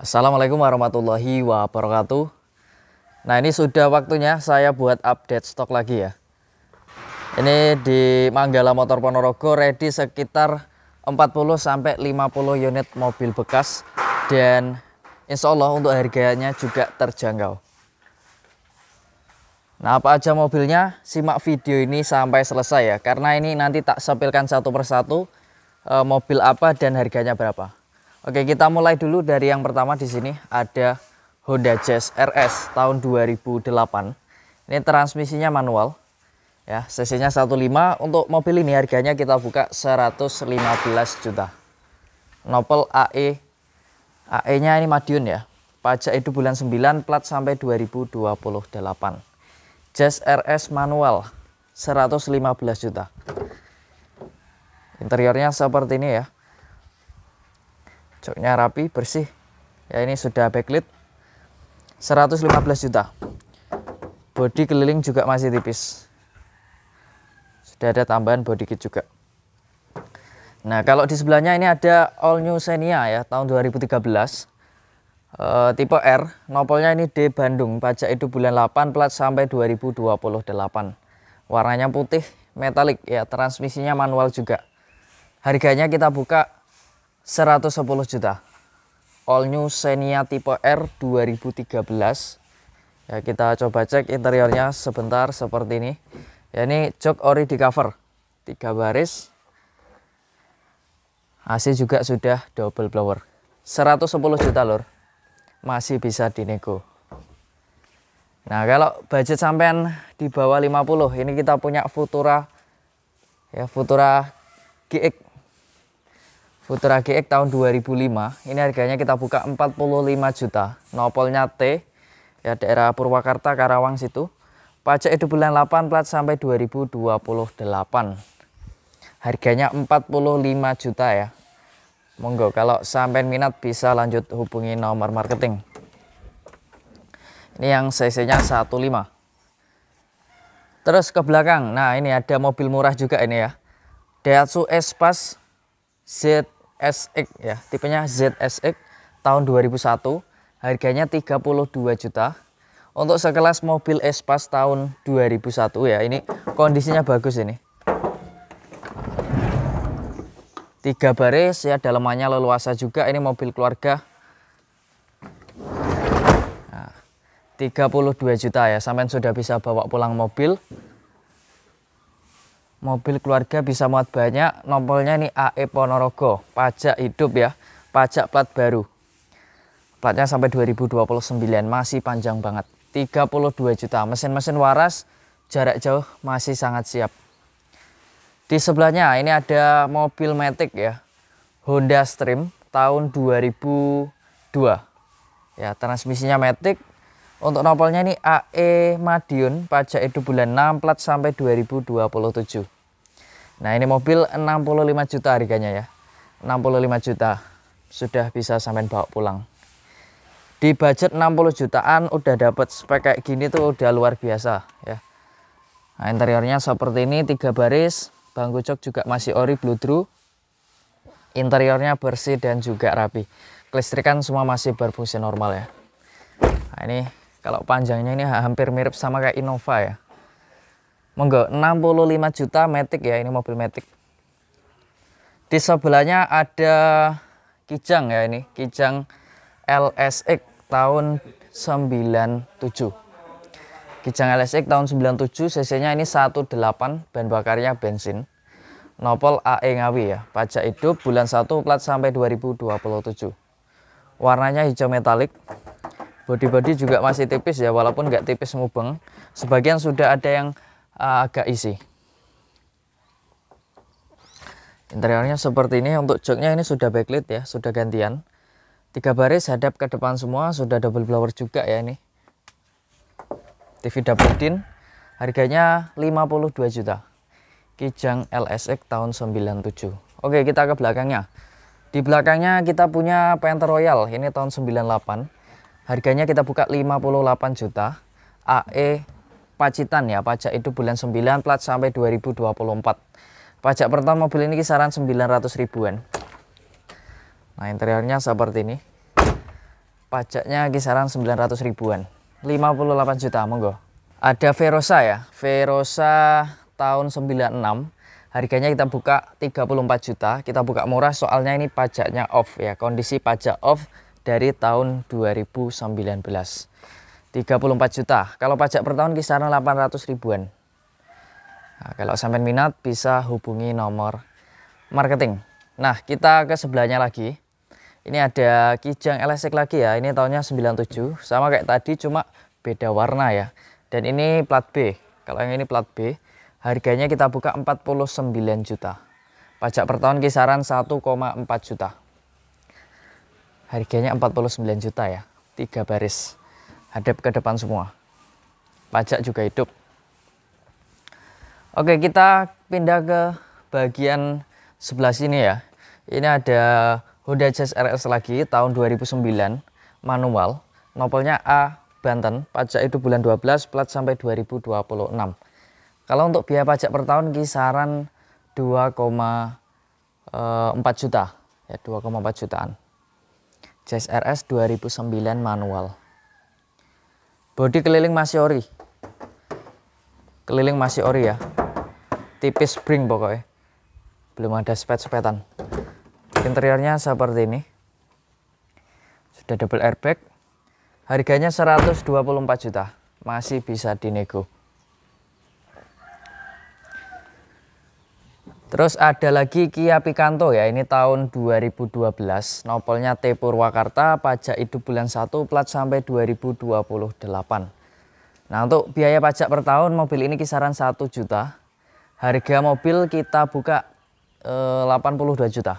Assalamualaikum warahmatullahi wabarakatuh. Nah ini sudah waktunya saya buat update stok lagi ya. Ini di Manggala Motor Ponorogo ready sekitar 40 sampai 50 unit mobil bekas dan insya Allah untuk harganya juga terjangkau. Nah apa aja mobilnya simak video ini sampai selesai ya karena ini nanti tak sepilkan satu persatu eh, mobil apa dan harganya berapa. Oke, kita mulai dulu dari yang pertama di sini ada Honda Jazz RS tahun 2008. Ini transmisinya manual. Ya, cc 15 untuk mobil ini harganya kita buka 115 juta. Nopel AE AE-nya ini Madiun ya. Pajak itu bulan 9 plat sampai 2028. Jazz RS manual 115 juta. Interiornya seperti ini ya joknya rapi bersih ya ini sudah backlit 115 juta body keliling juga masih tipis sudah ada tambahan body kit juga nah kalau di sebelahnya ini ada all new Xenia ya tahun 2013 e, eh, tipe R, nopolnya ini D Bandung, pajak itu bulan 8, plat sampai 2028. Warnanya putih, metalik ya, transmisinya manual juga. Harganya kita buka 110 juta all new Xenia tipe R 2013 ya kita coba cek interiornya sebentar seperti ini ya ini jok ori di cover tiga baris AC juga sudah double blower 110 juta lor masih bisa dinego nah kalau budget sampean di bawah 50 ini kita punya Futura ya Futura GX Futura GX tahun 2005 ini harganya kita buka 45 juta nopolnya T ya daerah Purwakarta Karawang situ pajak itu bulan 8 plat sampai 2028 harganya 45 juta ya monggo kalau sampai minat bisa lanjut hubungi nomor marketing ini yang CC nya 15 terus ke belakang nah ini ada mobil murah juga ini ya Daihatsu Espas Z ZSX ya, tipenya ZSX tahun 2001, harganya 32 juta. Untuk sekelas mobil Espas tahun 2001 ya, ini kondisinya bagus ini. Tiga baris ya, dalamannya leluasa juga, ini mobil keluarga. Nah, 32 juta ya, sampai sudah bisa bawa pulang mobil mobil keluarga bisa muat banyak nomornya ini AE Ponorogo pajak hidup ya pajak plat baru platnya sampai 2029 masih panjang banget 32 juta mesin-mesin waras jarak jauh masih sangat siap di sebelahnya ini ada mobil Matic ya Honda Stream tahun 2002 ya transmisinya Matic untuk nopolnya ini AE Madiun pajak itu bulan 6 plat sampai 2027. Nah ini mobil 65 juta harganya ya. 65 juta sudah bisa sampai bawa pulang. Di budget 60 jutaan udah dapat spek kayak gini tuh udah luar biasa ya. Nah, interiornya seperti ini tiga baris, bangku cok juga masih ori blue true. Interiornya bersih dan juga rapi. Kelistrikan semua masih berfungsi normal ya. Nah, ini kalau panjangnya ini hampir mirip sama kayak Innova ya. Monggo 65 juta metik ya ini mobil metik. Di sebelahnya ada Kijang ya ini, Kijang LSX tahun 97. Kijang LSX tahun 97 cc-nya ini 18 bahan bakarnya bensin. Nopol AE Ngawi ya, pajak hidup bulan 1 plat sampai 2027. Warnanya hijau metalik, body-body juga masih tipis ya walaupun nggak tipis mubeng sebagian sudah ada yang uh, agak isi interiornya seperti ini untuk joknya ini sudah backlit ya sudah gantian tiga baris hadap ke depan semua sudah double blower juga ya ini TV double din harganya 52 juta Kijang LSX tahun 97 Oke kita ke belakangnya di belakangnya kita punya Panther Royal ini tahun 98 Harganya kita buka 58 juta. AE Pacitan ya, pajak itu bulan 9 plat sampai 2024. Pajak pertama mobil ini kisaran 900 ribuan. Nah, interiornya seperti ini. Pajaknya kisaran 900 ribuan. 58 juta, monggo. Ada Verosa ya, Verosa tahun 96. Harganya kita buka 34 juta. Kita buka murah soalnya ini pajaknya off ya, kondisi pajak off dari tahun 2019. 34 juta. Kalau pajak per tahun kisaran 800 ribuan. Nah, kalau sampai minat bisa hubungi nomor marketing. Nah, kita ke sebelahnya lagi. Ini ada Kijang LSX lagi ya. Ini tahunnya 97. Sama kayak tadi cuma beda warna ya. Dan ini plat B. Kalau yang ini plat B, harganya kita buka 49 juta. Pajak per tahun kisaran 1,4 juta harganya 49 juta ya tiga baris hadap ke depan semua pajak juga hidup oke kita pindah ke bagian sebelah sini ya ini ada Honda Jazz RS lagi tahun 2009 manual nopolnya A Banten pajak itu bulan 12 plat sampai 2026 kalau untuk biaya pajak per tahun kisaran 2,4 eh, juta ya 2,4 jutaan Jazz RS 2009 manual. Bodi keliling masih ori. Keliling masih ori ya. Tipis spring pokoknya. Belum ada sepet-sepetan. Interiornya seperti ini. Sudah double airbag. Harganya 124 juta. Masih bisa dinego. Terus ada lagi Kia Picanto ya, ini tahun 2012, nopolnya T Purwakarta, pajak itu bulan 1, plat sampai 2028. Nah untuk biaya pajak per tahun mobil ini kisaran 1 juta, harga mobil kita buka eh, 82 juta.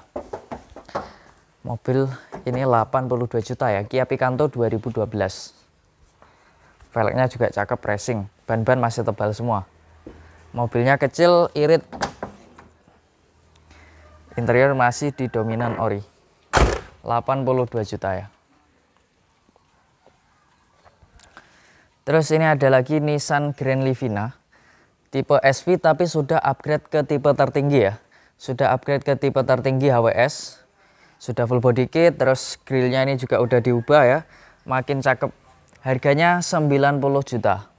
Mobil ini 82 juta ya, Kia Picanto 2012. Velgnya juga cakep racing, ban-ban masih tebal semua. Mobilnya kecil, irit, Interior masih di dominan ori. 82 juta ya. Terus ini ada lagi Nissan Grand Livina. Tipe SV tapi sudah upgrade ke tipe tertinggi ya. Sudah upgrade ke tipe tertinggi HWS. Sudah full body kit, terus grillnya ini juga udah diubah ya. Makin cakep. Harganya 90 juta.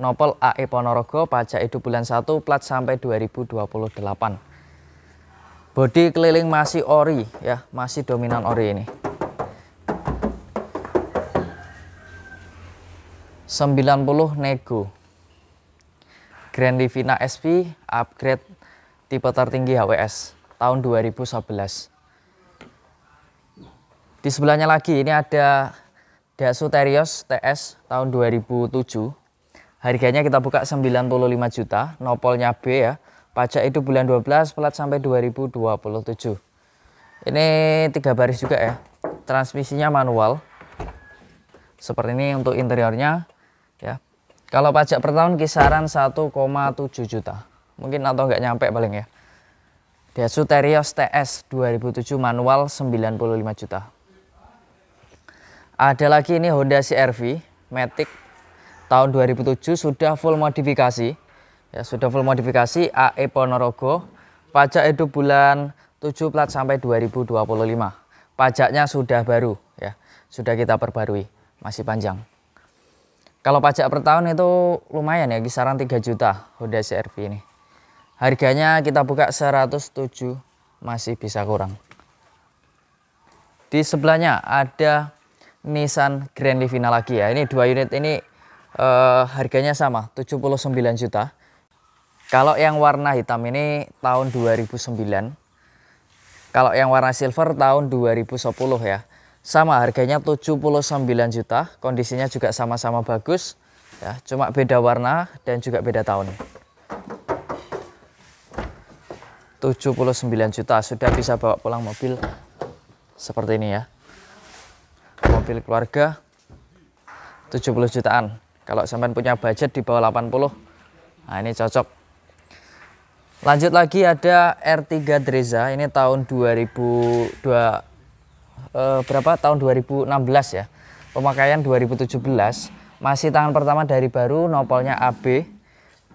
Nopel AE Ponorogo, pajak hidup bulan 1, plat sampai 2028. Bodi keliling masih ori ya masih dominan ori ini 90 nego Grand Livina SP upgrade tipe tertinggi HWS tahun 2011 di sebelahnya lagi ini ada Datsu Terios TS tahun 2007 harganya kita buka 95 juta nopolnya B ya Pajak itu bulan 12 pelat sampai 2027. Ini tiga baris juga ya. Transmisinya manual. Seperti ini untuk interiornya ya. Kalau pajak per tahun kisaran 1,7 juta. Mungkin atau nggak nyampe paling ya. Daihatsu Terios TS 2007 manual 95 juta. Ada lagi ini Honda CR-V Matic tahun 2007 sudah full modifikasi ya sudah full modifikasi AE Ponorogo pajak itu bulan 7 plat sampai 2025 pajaknya sudah baru ya sudah kita perbarui masih panjang kalau pajak per tahun itu lumayan ya kisaran 3 juta Honda CRV ini harganya kita buka 107 masih bisa kurang di sebelahnya ada Nissan Grand Livina lagi ya. Ini dua unit ini uh, harganya sama, 79 juta. Kalau yang warna hitam ini tahun 2009. Kalau yang warna silver tahun 2010 ya. Sama harganya 79 juta, kondisinya juga sama-sama bagus. Ya, cuma beda warna dan juga beda tahun. 79 juta sudah bisa bawa pulang mobil seperti ini ya. Mobil keluarga 70 jutaan. Kalau sampean punya budget di bawah 80, nah ini cocok Lanjut lagi ada R3 Dreza ini tahun 2002 eh, berapa tahun 2016 ya. Pemakaian 2017 masih tangan pertama dari baru nopolnya AB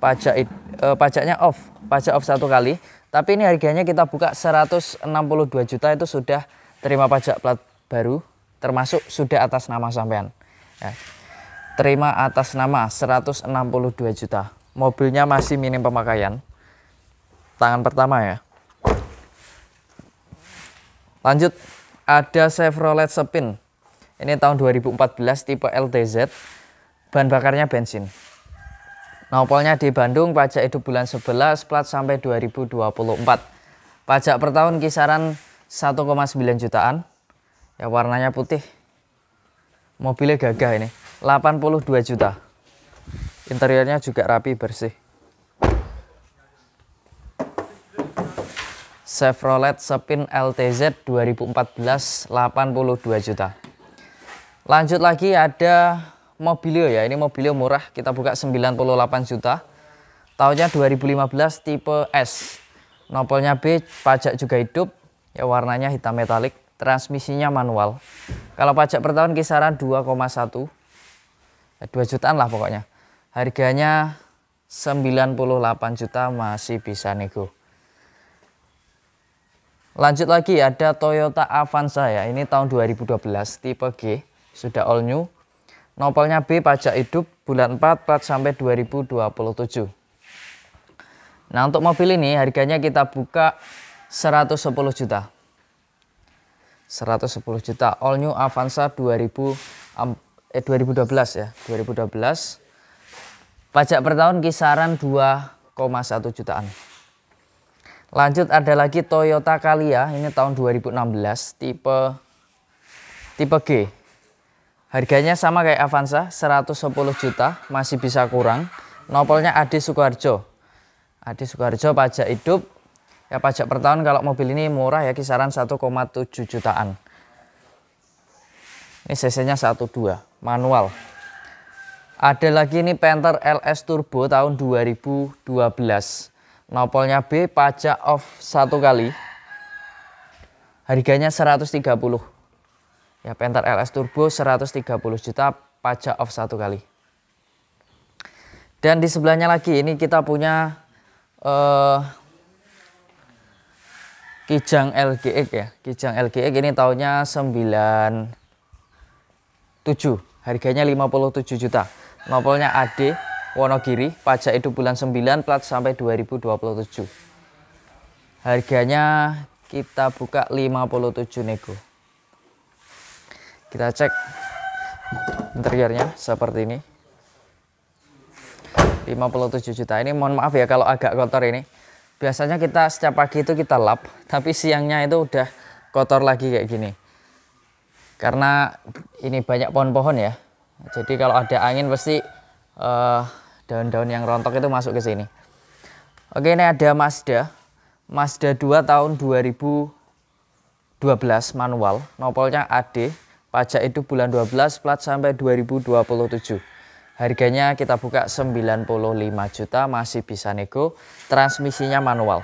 pajak eh, pajaknya off pajak off satu kali tapi ini harganya kita buka 162 juta itu sudah terima pajak plat baru termasuk sudah atas nama sampean ya. terima atas nama 162 juta mobilnya masih minim pemakaian tangan pertama ya. Lanjut, ada Chevrolet Spin. Ini tahun 2014 tipe LTZ. Bahan bakarnya bensin. Nopolnya di Bandung, pajak hidup bulan 11, plat sampai 2024. Pajak per tahun kisaran 1,9 jutaan. Ya warnanya putih. Mobilnya gagah ini. 82 juta. Interiornya juga rapi bersih. Chevrolet Sepin LTZ 2014 82 juta. Lanjut lagi ada Mobilio ya. Ini Mobilio murah, kita buka 98 juta. Tahunnya 2015 tipe S. Nopolnya B, pajak juga hidup. Ya warnanya hitam metalik, transmisinya manual. Kalau pajak per tahun kisaran 2,1 2 ya, jutaan lah pokoknya. Harganya 98 juta masih bisa nego. Lanjut lagi ada Toyota Avanza ya. Ini tahun 2012 tipe G, sudah all new. Nopolnya B pajak hidup bulan 4 plat sampai 2027. Nah, untuk mobil ini harganya kita buka 110 juta. 110 juta all new Avanza 2000 eh 2012 ya, 2012. Pajak per tahun kisaran 2,1 jutaan. Lanjut ada lagi Toyota Calya ini tahun 2016 tipe tipe G. Harganya sama kayak Avanza 110 juta masih bisa kurang. Nopolnya Adi Sukoharjo. Adi Sukoharjo pajak hidup ya pajak per tahun kalau mobil ini murah ya kisaran 1,7 jutaan. Ini CC-nya 12 manual. Ada lagi ini Panther LS Turbo tahun 2012 Nopolnya B pajak off satu kali. Harganya 130. Ya, Penter LS Turbo 130 juta pajak off satu kali. Dan di sebelahnya lagi ini kita punya uh, Kijang LGX ya. Kijang LGX ini tahunnya 97. Harganya 57 juta. Nopolnya AD Wonogiri, pajak itu bulan 9 plat sampai 2027. Harganya kita buka 57 nego. Kita cek interiornya seperti ini. 57 juta. Ini mohon maaf ya kalau agak kotor ini. Biasanya kita setiap pagi itu kita lap, tapi siangnya itu udah kotor lagi kayak gini. Karena ini banyak pohon-pohon ya. Jadi kalau ada angin pasti uh, daun-daun yang rontok itu masuk ke sini. Oke, ini ada Mazda. Mazda 2 tahun 2012 manual, nopolnya AD, pajak itu bulan 12, plat sampai 2027. Harganya kita buka 95 juta, masih bisa nego, transmisinya manual.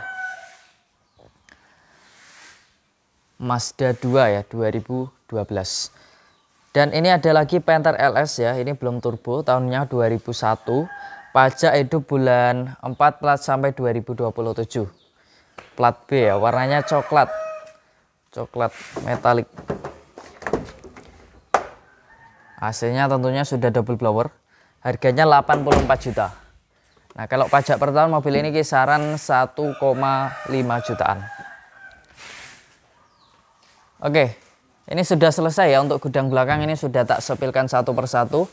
Mazda 2 ya, 2012. Dan ini ada lagi Panther LS ya, ini belum turbo, tahunnya 2001. Pajak itu bulan 4 plat sampai 2027. Plat B ya, warnanya coklat. Coklat metalik. Hasilnya tentunya sudah double blower. Harganya 84 juta. Nah, kalau pajak per tahun mobil ini kisaran 1,5 jutaan. Oke, ini sudah selesai ya untuk gudang belakang ini sudah tak sepilkan satu persatu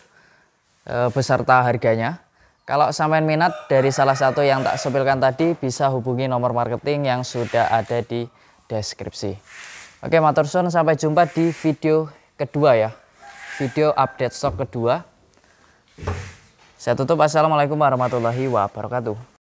e, beserta harganya. Kalau sampean minat dari salah satu yang tak sepilkan tadi bisa hubungi nomor marketing yang sudah ada di deskripsi. Oke matur suwun sampai jumpa di video kedua ya. Video update stok kedua. Saya tutup. Assalamualaikum warahmatullahi wabarakatuh.